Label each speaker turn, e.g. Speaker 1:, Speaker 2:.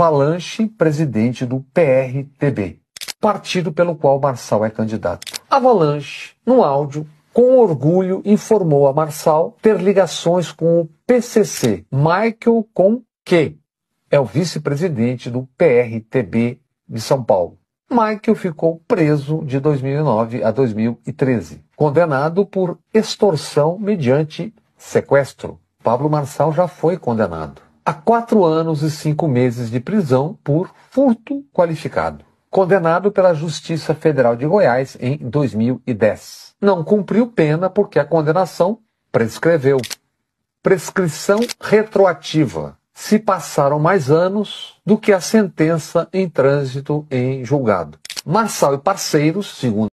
Speaker 1: Valanche, presidente do PRTB, partido pelo qual Marçal é candidato. Avalanche, no áudio, com orgulho informou a Marçal ter ligações com o PCC, Michael com que é o vice-presidente do PRTB de São Paulo. Michael ficou preso de 2009 a 2013, condenado por extorsão mediante sequestro. Pablo Marçal já foi condenado a quatro anos e cinco meses de prisão por furto qualificado, condenado pela Justiça Federal de Goiás em 2010. Não cumpriu pena porque a condenação prescreveu. Prescrição retroativa. Se passaram mais anos do que a sentença em trânsito em julgado. Marçal e parceiros, segundo